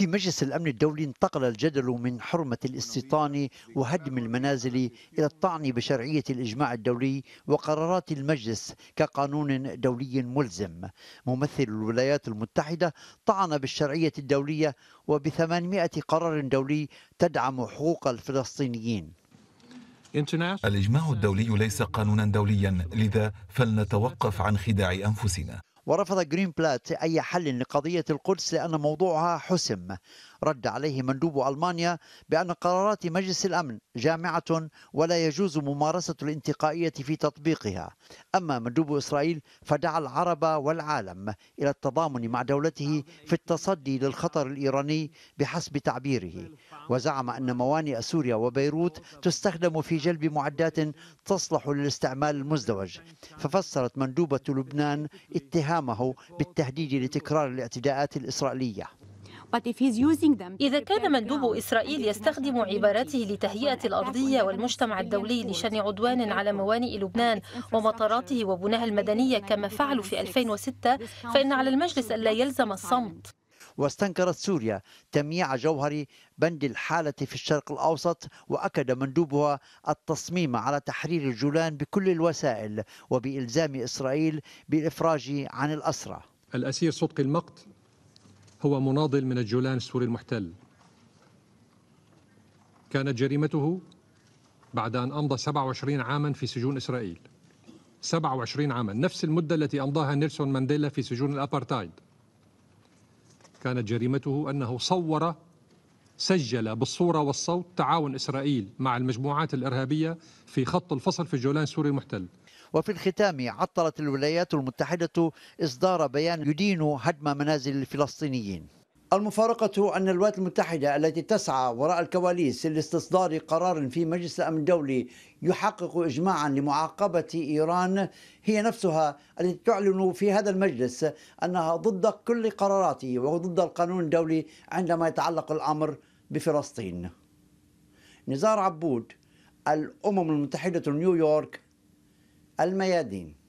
في مجلس الأمن الدولي انتقل الجدل من حرمة الاستيطان وهدم المنازل إلى الطعن بشرعية الإجماع الدولي وقرارات المجلس كقانون دولي ملزم ممثل الولايات المتحدة طعن بالشرعية الدولية وب 800 قرار دولي تدعم حقوق الفلسطينيين الإجماع الدولي ليس قانونا دوليا لذا فلنتوقف عن خداع أنفسنا ورفض بلات أي حل لقضية القدس لأن موضوعها حسم رد عليه مندوب ألمانيا بأن قرارات مجلس الأمن جامعة ولا يجوز ممارسة الانتقائية في تطبيقها أما مندوب إسرائيل فدعا العرب والعالم إلى التضامن مع دولته في التصدي للخطر الإيراني بحسب تعبيره وزعم أن موانئ سوريا وبيروت تستخدم في جلب معدات تصلح للاستعمال المزدوج ففسرت مندوبة لبنان اتهام اتهامه بالتهديد لتكرار الاعتداءات الإسرائيلية إذا كان مندوب إسرائيل يستخدم عباراته لتهيئة الأرضية والمجتمع الدولي لشن عدوان على موانئ لبنان ومطاراته وبناها المدنية كما فعلوا في 2006 فإن على المجلس ألا يلزم الصمت واستنكرت سوريا تمييع جوهر بند الحالة في الشرق الأوسط وأكد مندوبها التصميم على تحرير الجولان بكل الوسائل وبإلزام إسرائيل بالإفراج عن الأسرى الأسير صدقي المقت هو مناضل من الجولان السوري المحتل كانت جريمته بعد أن أمضى 27 عاما في سجون إسرائيل 27 عاما نفس المدة التي أمضاها نيلسون مانديلا في سجون الأبارتايد كانت جريمته أنه صور سجل بالصورة والصوت تعاون إسرائيل مع المجموعات الإرهابية في خط الفصل في الجولان السوري المحتل وفي الختام عطلت الولايات المتحدة إصدار بيان يدين هدم منازل الفلسطينيين المفارقة أن الولايات المتحدة التي تسعى وراء الكواليس لاستصدار قرار في مجلس الأمن الدولي يحقق إجماعا لمعاقبة إيران هي نفسها التي تعلن في هذا المجلس أنها ضد كل قراراته وضد القانون الدولي عندما يتعلق الأمر بفلسطين نزار عبود الأمم المتحدة نيويورك الميادين